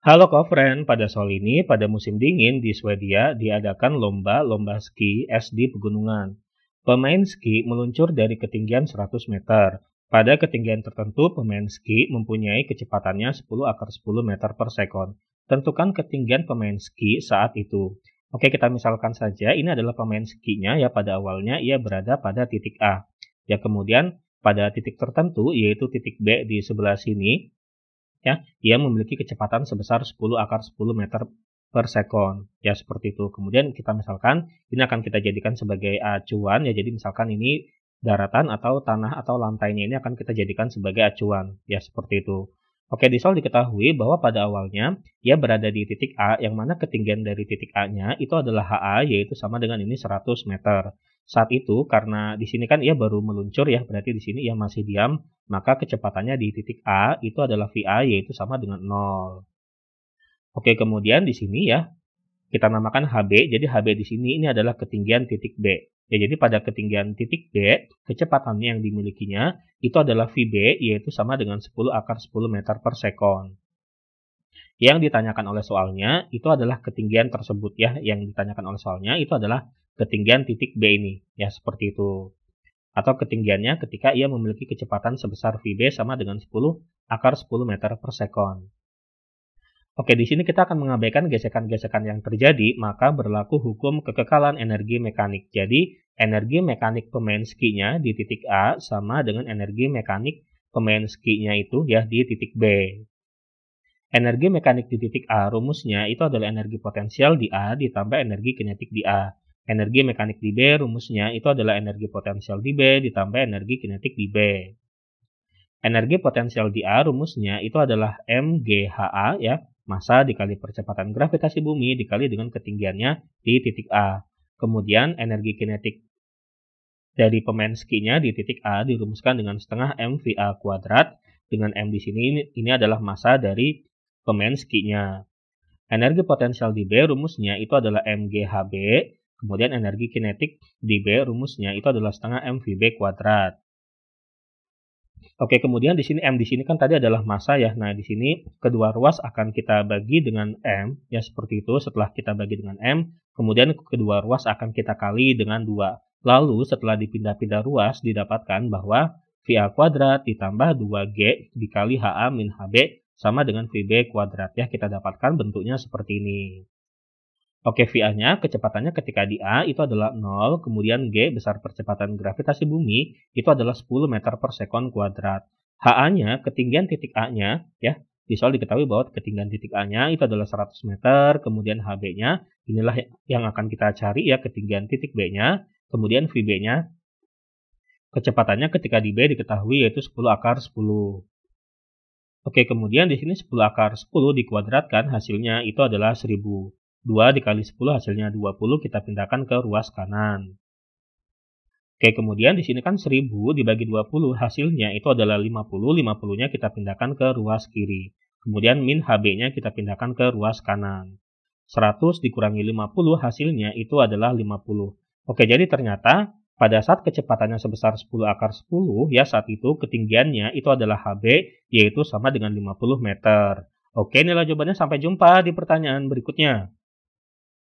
Halo friend. pada soal ini pada musim dingin di Swedia diadakan lomba-lomba ski es di pegunungan. Pemain ski meluncur dari ketinggian 100 meter. Pada ketinggian tertentu, pemain ski mempunyai kecepatannya 10 akar 10 meter per second. Tentukan ketinggian pemain ski saat itu. Oke, kita misalkan saja ini adalah pemain skinya ya pada awalnya ia berada pada titik A. Ya kemudian pada titik tertentu yaitu titik B di sebelah sini, ya dia memiliki kecepatan sebesar 10 akar 10 meter per sekon ya seperti itu kemudian kita misalkan ini akan kita jadikan sebagai acuan ya jadi misalkan ini daratan atau tanah atau lantainya ini akan kita jadikan sebagai acuan ya seperti itu Oke, di soal diketahui bahwa pada awalnya ia berada di titik A yang mana ketinggian dari titik A-nya itu adalah HA yaitu sama dengan ini 100 meter. Saat itu karena di sini kan ia baru meluncur ya, berarti di sini ia masih diam, maka kecepatannya di titik A itu adalah VA yaitu sama dengan 0. Oke, kemudian di sini ya, kita namakan HB. Jadi HB di sini ini adalah ketinggian titik B. Ya, jadi pada ketinggian titik B, kecepatannya yang dimilikinya itu adalah VB, yaitu sama dengan 10 akar 10 meter per sekon. Yang ditanyakan oleh soalnya itu adalah ketinggian tersebut ya, yang ditanyakan oleh soalnya itu adalah ketinggian titik B ini, ya seperti itu. Atau ketinggiannya ketika ia memiliki kecepatan sebesar VB sama dengan 10 akar 10 meter per sekon. Oke, di sini kita akan mengabaikan gesekan-gesekan yang terjadi, maka berlaku hukum kekekalan energi mekanik. Jadi, energi mekanik pemain skinya di titik A sama dengan energi mekanik pemain skinya itu ya di titik B. Energi mekanik di titik A rumusnya itu adalah energi potensial di A ditambah energi kinetik di A. Energi mekanik di B rumusnya itu adalah energi potensial di B ditambah energi kinetik di B. Energi potensial di A rumusnya itu adalah MGHA ya massa dikali percepatan gravitasi bumi dikali dengan ketinggiannya di titik A. Kemudian energi kinetik dari pemain skinya di titik A dirumuskan dengan setengah mva kuadrat. Dengan m di sini ini adalah massa dari pemain skinya. Energi potensial di B rumusnya itu adalah mghb. Kemudian energi kinetik di B rumusnya itu adalah setengah mvb kuadrat. Oke, kemudian di sini M di sini kan tadi adalah masa ya. Nah, di sini kedua ruas akan kita bagi dengan M ya seperti itu. Setelah kita bagi dengan M, kemudian kedua ruas akan kita kali dengan 2. Lalu setelah dipindah-pindah ruas didapatkan bahwa VA kuadrat ditambah 2G dikali HA min HB sama dengan VB kuadrat ya. Kita dapatkan bentuknya seperti ini. Oke, VA-nya, kecepatannya ketika di A itu adalah 0, kemudian G besar percepatan gravitasi bumi itu adalah 10 meter per sekon kuadrat. HA-nya, ketinggian titik A-nya, ya, di soal diketahui bahwa ketinggian titik A-nya itu adalah 100 meter, kemudian HB-nya, inilah yang akan kita cari ya, ketinggian titik B-nya, kemudian VB-nya, kecepatannya ketika di B diketahui yaitu 10 akar 10. Oke, kemudian di sini 10 akar 10 dikuadratkan hasilnya itu adalah 1000. 2 dikali 10 hasilnya 20, kita pindahkan ke ruas kanan. Oke, kemudian di sini kan 1000 dibagi 20, hasilnya itu adalah 50, 50-nya kita pindahkan ke ruas kiri. Kemudian min HB-nya kita pindahkan ke ruas kanan. 100 dikurangi 50, hasilnya itu adalah 50. Oke, jadi ternyata pada saat kecepatannya sebesar 10 akar 10, ya saat itu ketinggiannya itu adalah HB, yaitu sama dengan 50 meter. Oke, nilai jawabannya sampai jumpa di pertanyaan berikutnya.